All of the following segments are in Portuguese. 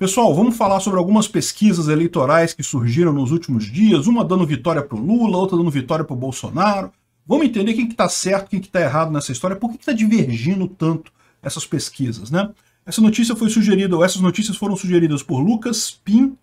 Pessoal, vamos falar sobre algumas pesquisas eleitorais que surgiram nos últimos dias, uma dando vitória para o Lula, outra dando vitória para o Bolsonaro. Vamos entender quem está que tá certo, quem está que tá errado nessa história, por que está divergindo tanto essas pesquisas, né? Essa notícia foi sugerida, ou essas notícias foram sugeridas por Lucas Pim,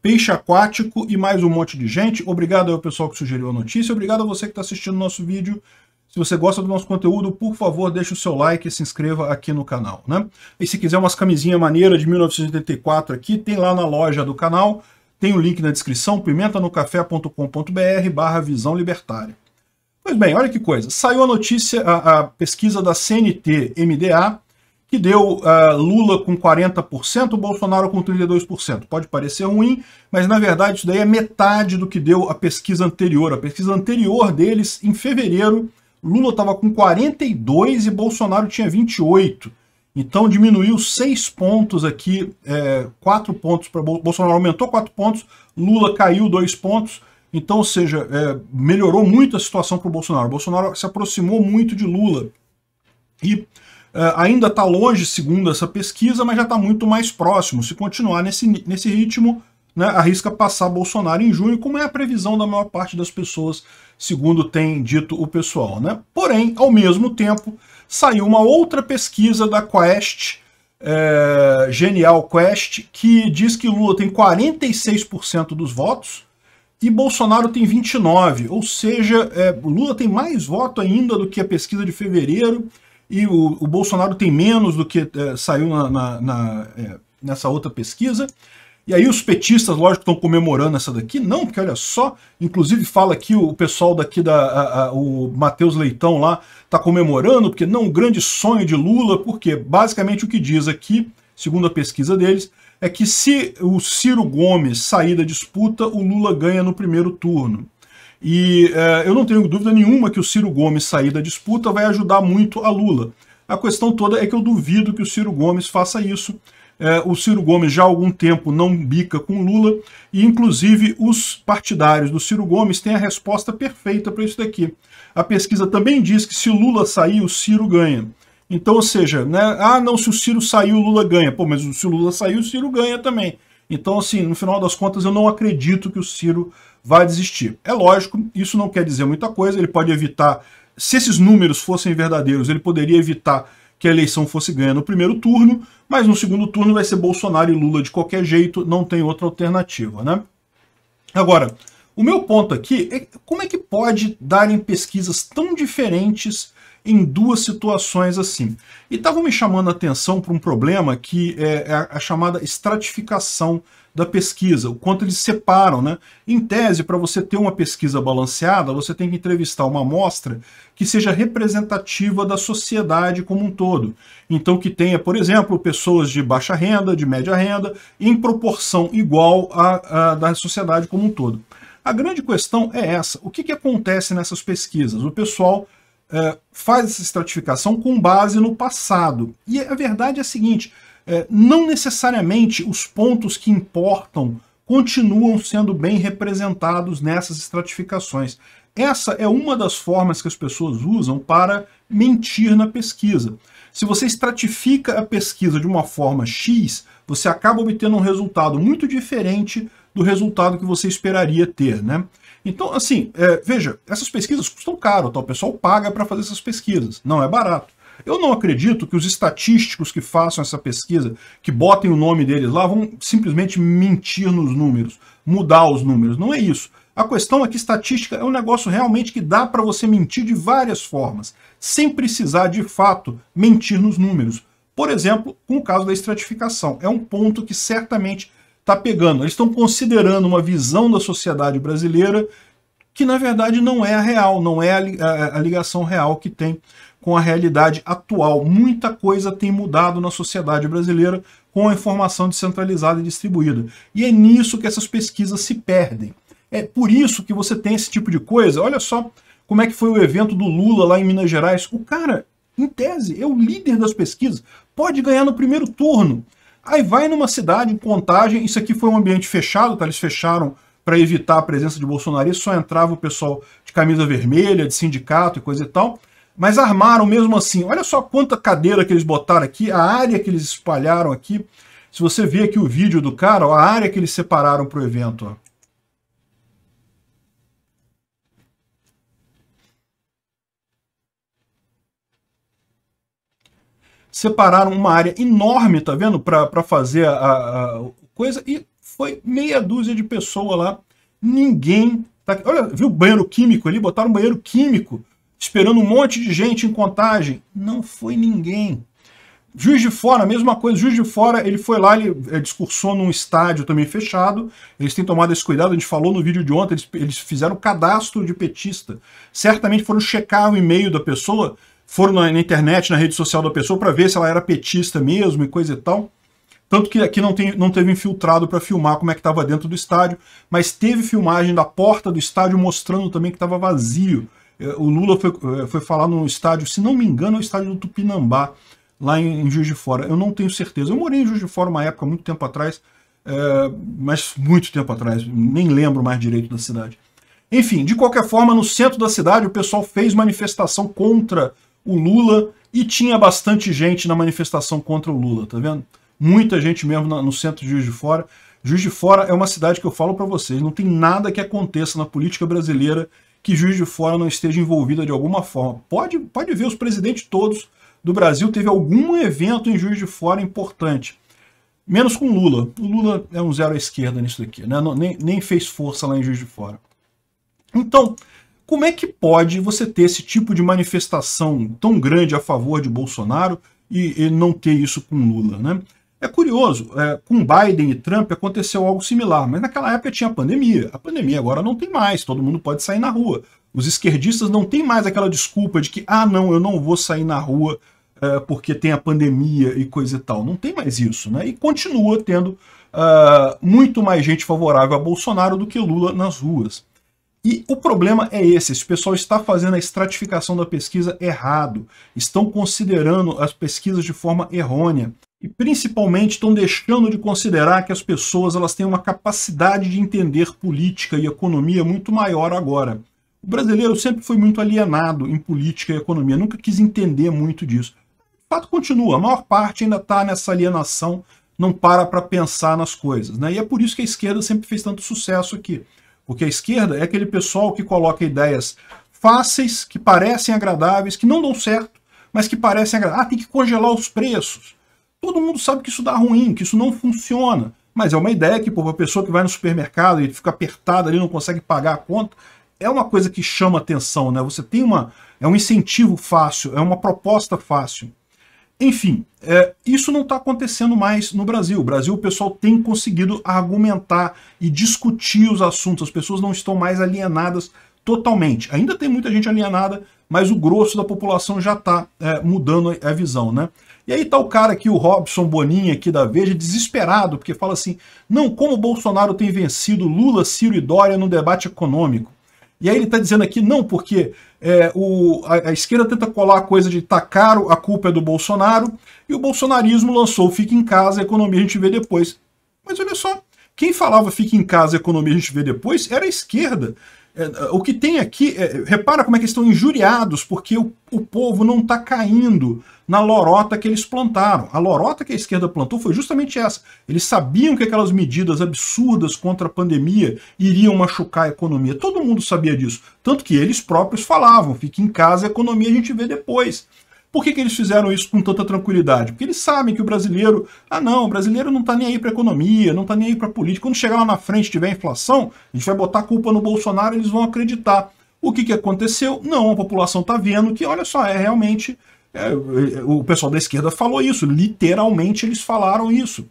Peixe Aquático e mais um monte de gente. Obrigado ao pessoal que sugeriu a notícia, obrigado a você que está assistindo o nosso vídeo. Se você gosta do nosso conteúdo, por favor, deixe o seu like e se inscreva aqui no canal. Né? E se quiser umas camisinhas maneiras de 1984 aqui, tem lá na loja do canal, tem o link na descrição, pimentanocafé.com.br barra visão libertária. Pois bem, olha que coisa, saiu a notícia, a, a pesquisa da CNT-MDA, que deu uh, Lula com 40%, Bolsonaro com 32%. Pode parecer ruim, mas na verdade isso daí é metade do que deu a pesquisa anterior. A pesquisa anterior deles, em fevereiro, Lula estava com 42 e Bolsonaro tinha 28. Então diminuiu seis pontos aqui, é, quatro pontos para Bolsonaro aumentou quatro pontos, Lula caiu dois pontos. Então, ou seja, é, melhorou muito a situação para o Bolsonaro. Bolsonaro se aproximou muito de Lula. E é, ainda está longe, segundo essa pesquisa, mas já está muito mais próximo. Se continuar nesse, nesse ritmo, né, arrisca passar Bolsonaro em junho, como é a previsão da maior parte das pessoas, segundo tem dito o pessoal. Né? Porém, ao mesmo tempo, saiu uma outra pesquisa da Quest, é, Genial Quest, que diz que Lula tem 46% dos votos e Bolsonaro tem 29%. Ou seja, é, Lula tem mais voto ainda do que a pesquisa de fevereiro e o, o Bolsonaro tem menos do que é, saiu na, na, na é, nessa outra pesquisa. E aí os petistas, lógico, estão comemorando essa daqui. Não, porque olha só, inclusive fala aqui o pessoal daqui, da, a, a, o Matheus Leitão lá, está comemorando, porque não, o grande sonho de Lula, porque basicamente o que diz aqui, segundo a pesquisa deles, é que se o Ciro Gomes sair da disputa, o Lula ganha no primeiro turno. E é, eu não tenho dúvida nenhuma que o Ciro Gomes sair da disputa vai ajudar muito a Lula. A questão toda é que eu duvido que o Ciro Gomes faça isso, é, o Ciro Gomes já há algum tempo não bica com Lula, e inclusive os partidários do Ciro Gomes têm a resposta perfeita para isso daqui. A pesquisa também diz que se Lula sair, o Ciro ganha. Então, ou seja, né, ah, não, se o Ciro sair, o Lula ganha. Pô, mas se o Lula sair, o Ciro ganha também. Então, assim, no final das contas, eu não acredito que o Ciro vai desistir. É lógico, isso não quer dizer muita coisa, ele pode evitar, se esses números fossem verdadeiros, ele poderia evitar que a eleição fosse ganha no primeiro turno, mas no segundo turno vai ser Bolsonaro e Lula de qualquer jeito, não tem outra alternativa, né? Agora, o meu ponto aqui é como é que pode darem pesquisas tão diferentes em duas situações assim. E estavam me chamando a atenção para um problema que é, é a chamada estratificação da pesquisa, o quanto eles separam, né? Em tese, para você ter uma pesquisa balanceada, você tem que entrevistar uma amostra que seja representativa da sociedade como um todo. Então que tenha, por exemplo, pessoas de baixa renda, de média renda, em proporção igual à, à da sociedade como um todo. A grande questão é essa: o que, que acontece nessas pesquisas? O pessoal é, faz essa estratificação com base no passado. E a verdade é a seguinte: é, não necessariamente os pontos que importam continuam sendo bem representados nessas estratificações. Essa é uma das formas que as pessoas usam para mentir na pesquisa. Se você estratifica a pesquisa de uma forma X, você acaba obtendo um resultado muito diferente do resultado que você esperaria ter, né? Então, assim, é, veja, essas pesquisas custam caro, tá? o pessoal paga para fazer essas pesquisas, não é barato. Eu não acredito que os estatísticos que façam essa pesquisa, que botem o nome deles lá, vão simplesmente mentir nos números, mudar os números. Não é isso. A questão é que estatística é um negócio realmente que dá para você mentir de várias formas, sem precisar, de fato, mentir nos números. Por exemplo, com o caso da estratificação. É um ponto que certamente está pegando. Eles estão considerando uma visão da sociedade brasileira que, na verdade, não é a real, não é a ligação real que tem com a realidade atual. Muita coisa tem mudado na sociedade brasileira com a informação descentralizada e distribuída. E é nisso que essas pesquisas se perdem. É por isso que você tem esse tipo de coisa. Olha só como é que foi o evento do Lula lá em Minas Gerais. O cara, em tese, é o líder das pesquisas, pode ganhar no primeiro turno. Aí vai numa cidade, em contagem, isso aqui foi um ambiente fechado, tá? Eles fecharam para evitar a presença de bolsonaristas, só entrava o pessoal de camisa vermelha, de sindicato e coisa e tal. Mas armaram mesmo assim. Olha só quanta cadeira que eles botaram aqui, a área que eles espalharam aqui. Se você vê aqui o vídeo do cara, ó, a área que eles separaram para o evento. Ó. Separaram uma área enorme, tá vendo? Para fazer a, a coisa. E foi meia dúzia de pessoas lá. Ninguém Tá, olha, viu o banheiro químico ali? Botaram um banheiro químico esperando um monte de gente em contagem. Não foi ninguém. Juiz de Fora, mesma coisa. Juiz de Fora, ele foi lá, ele é, discursou num estádio também fechado. Eles têm tomado esse cuidado. A gente falou no vídeo de ontem, eles, eles fizeram cadastro de petista. Certamente foram checar o e-mail da pessoa, foram na, na internet, na rede social da pessoa, para ver se ela era petista mesmo e coisa e tal. Tanto que aqui não, tem, não teve infiltrado para filmar como é que estava dentro do estádio, mas teve filmagem da porta do estádio mostrando também que estava vazio. É, o Lula foi, é, foi falar num estádio, se não me engano, é o estádio do Tupinambá, lá em, em Juiz de Fora. Eu não tenho certeza. Eu morei em Juiz de Fora uma época, muito tempo atrás, é, mas muito tempo atrás, nem lembro mais direito da cidade. Enfim, de qualquer forma, no centro da cidade o pessoal fez manifestação contra o Lula e tinha bastante gente na manifestação contra o Lula, tá vendo? Muita gente mesmo na, no centro de Juiz de Fora. Juiz de Fora é uma cidade que eu falo para vocês, não tem nada que aconteça na política brasileira que Juiz de Fora não esteja envolvida de alguma forma. Pode, pode ver, os presidentes todos do Brasil teve algum evento em Juiz de Fora importante. Menos com Lula. O Lula é um zero à esquerda nisso daqui, né? nem, nem fez força lá em Juiz de Fora. Então, como é que pode você ter esse tipo de manifestação tão grande a favor de Bolsonaro e, e não ter isso com Lula, né? É curioso, é, com Biden e Trump aconteceu algo similar, mas naquela época tinha pandemia. A pandemia agora não tem mais, todo mundo pode sair na rua. Os esquerdistas não têm mais aquela desculpa de que, ah, não, eu não vou sair na rua é, porque tem a pandemia e coisa e tal. Não tem mais isso, né? E continua tendo Uh, muito mais gente favorável a Bolsonaro do que Lula nas ruas. E o problema é esse, esse pessoal está fazendo a estratificação da pesquisa errado, estão considerando as pesquisas de forma errônea e principalmente estão deixando de considerar que as pessoas elas têm uma capacidade de entender política e economia muito maior agora. O brasileiro sempre foi muito alienado em política e economia, nunca quis entender muito disso. O fato continua, a maior parte ainda está nessa alienação, não para para pensar nas coisas. Né? E é por isso que a esquerda sempre fez tanto sucesso aqui. Porque a esquerda é aquele pessoal que coloca ideias fáceis, que parecem agradáveis, que não dão certo, mas que parecem agradáveis. Ah, tem que congelar os preços Todo mundo sabe que isso dá ruim, que isso não funciona. Mas é uma ideia que, pô, a pessoa que vai no supermercado e fica apertada ali, não consegue pagar a conta, é uma coisa que chama atenção, né? Você tem uma. É um incentivo fácil, é uma proposta fácil. Enfim, é, isso não está acontecendo mais no Brasil. O Brasil, o pessoal tem conseguido argumentar e discutir os assuntos. As pessoas não estão mais alienadas totalmente. Ainda tem muita gente alienada mas o grosso da população já está é, mudando a visão, né? E aí tá o cara aqui, o Robson Boninho aqui da Veja, desesperado, porque fala assim, não, como Bolsonaro tem vencido Lula, Ciro e Dória no debate econômico? E aí ele está dizendo aqui, não, porque é, o, a, a, esquerda tenta colar a coisa de tá caro, a culpa é do Bolsonaro, e o bolsonarismo lançou fica em casa, a economia a gente vê depois. Mas olha só, quem falava fica em casa, a economia a gente vê depois, era a esquerda. É, o que tem aqui, é, repara como é que eles estão injuriados, porque o, o povo não está caindo na lorota que eles plantaram. A lorota que a esquerda plantou foi justamente essa. Eles sabiam que aquelas medidas absurdas contra a pandemia iriam machucar a economia. Todo mundo sabia disso. Tanto que eles próprios falavam: fique em casa, a economia a gente vê depois. Por que, que eles fizeram isso com tanta tranquilidade? Porque eles sabem que o brasileiro, ah não, o brasileiro não está nem aí para economia, não está nem aí para política. Quando chegar lá na frente e tiver inflação, a gente vai botar a culpa no Bolsonaro e eles vão acreditar. O que, que aconteceu? Não, a população está vendo que, olha só, é realmente. É, o pessoal da esquerda falou isso, literalmente eles falaram isso.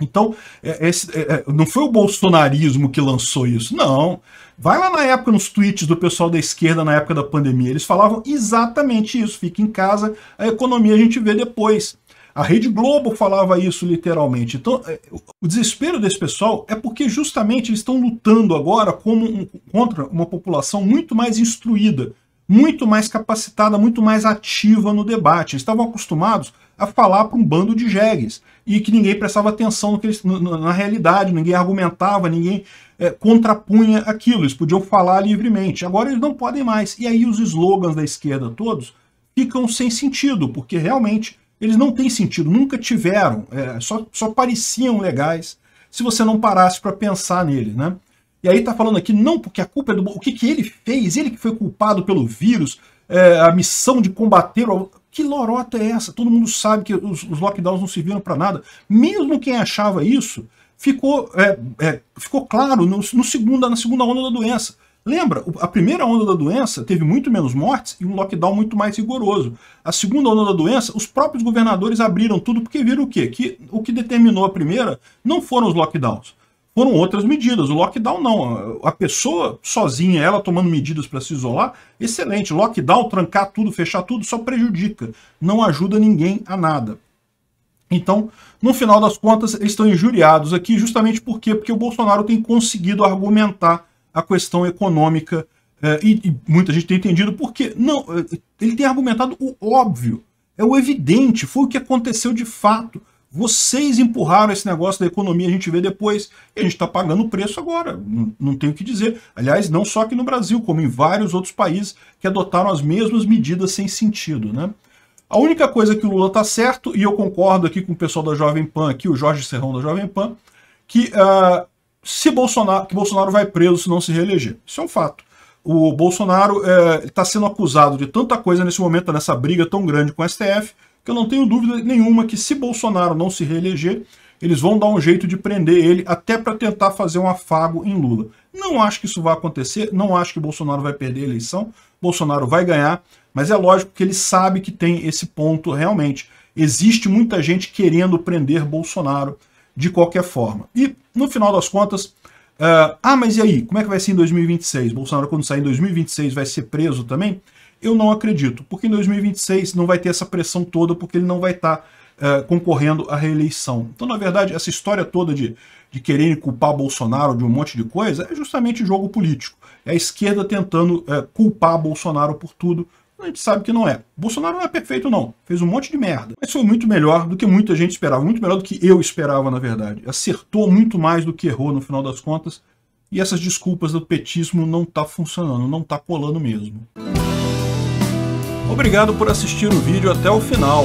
Então, é, é, é, não foi o bolsonarismo que lançou isso, não. Vai lá na época nos tweets do pessoal da esquerda na época da pandemia, eles falavam exatamente isso, fica em casa, a economia a gente vê depois. A Rede Globo falava isso literalmente. Então, é, o desespero desse pessoal é porque justamente eles estão lutando agora um, contra uma população muito mais instruída, muito mais capacitada, muito mais ativa no debate. Eles estavam acostumados a falar para um bando de jegues e que ninguém prestava atenção no que eles, na realidade, ninguém argumentava, ninguém é, contrapunha aquilo, eles podiam falar livremente. Agora eles não podem mais. E aí os slogans da esquerda todos ficam sem sentido, porque realmente eles não têm sentido, nunca tiveram, é, só, só pareciam legais se você não parasse para pensar nele, né? E aí tá falando aqui, não, porque a culpa é do... O que, que ele fez? Ele que foi culpado pelo vírus, é, a missão de combater... O... Que lorota é essa? Todo mundo sabe que os, os lockdowns não serviram para nada. Mesmo quem achava isso, ficou, é, é, ficou claro no, no, segunda, na segunda onda da doença. Lembra, a primeira onda da doença teve muito menos mortes e um lockdown muito mais rigoroso. A segunda onda da doença, os próprios governadores abriram tudo porque viram o quê? Que o que determinou a primeira não foram os lockdowns, foram outras medidas. O lockdown não, a pessoa sozinha, ela tomando medidas para se isolar, excelente. Lockdown, trancar tudo, fechar tudo, só prejudica, não ajuda ninguém a nada. Então, no final das contas, eles estão injuriados aqui justamente por quê? Porque o Bolsonaro tem conseguido argumentar a questão econômica eh, e, e, muita gente tem entendido porque não, eh, ele tem argumentado o óbvio, é o evidente, foi o que aconteceu de fato. Vocês empurraram esse negócio da economia, a gente vê depois, e a gente está pagando o preço agora, não, não tem o que dizer. Aliás, não só aqui no Brasil, como em vários outros países que adotaram as mesmas medidas sem sentido. Né? A única coisa que o Lula está certo, e eu concordo aqui com o pessoal da Jovem Pan, aqui, o Jorge Serrão da Jovem Pan, que uh, se Bolsonaro, que Bolsonaro vai preso se não se reeleger. Isso é um fato. O Bolsonaro está eh, uh, sendo acusado de tanta coisa nesse momento, nessa briga tão grande com o STF, que eu não tenho dúvida nenhuma que se Bolsonaro não se reeleger, eles vão dar um jeito de prender ele até para tentar fazer um afago em Lula. Não acho que isso vai acontecer, não acho que Bolsonaro vai perder a eleição, Bolsonaro vai ganhar, mas é lógico que ele sabe que tem esse ponto realmente. Existe muita gente querendo prender Bolsonaro de qualquer forma. E, no final das contas, uh, ah, mas e aí? Como é que vai ser em 2026? Bolsonaro, quando sair em 2026, vai ser preso também? Eu não acredito, porque em 2026 não vai ter essa pressão toda, porque ele não vai estar... Tá é, concorrendo à reeleição. Então, na verdade, essa história toda de, de quererem culpar Bolsonaro de um monte de coisa é justamente jogo político. É a esquerda tentando é, culpar Bolsonaro por tudo, a gente sabe que não é. Bolsonaro não é perfeito, não. Fez um monte de merda. Mas foi muito melhor do que muita gente esperava. Muito melhor do que eu esperava, na verdade. Acertou muito mais do que errou no final das contas. E essas desculpas do petismo não tá funcionando, não tá colando mesmo. Obrigado por assistir o vídeo até o final.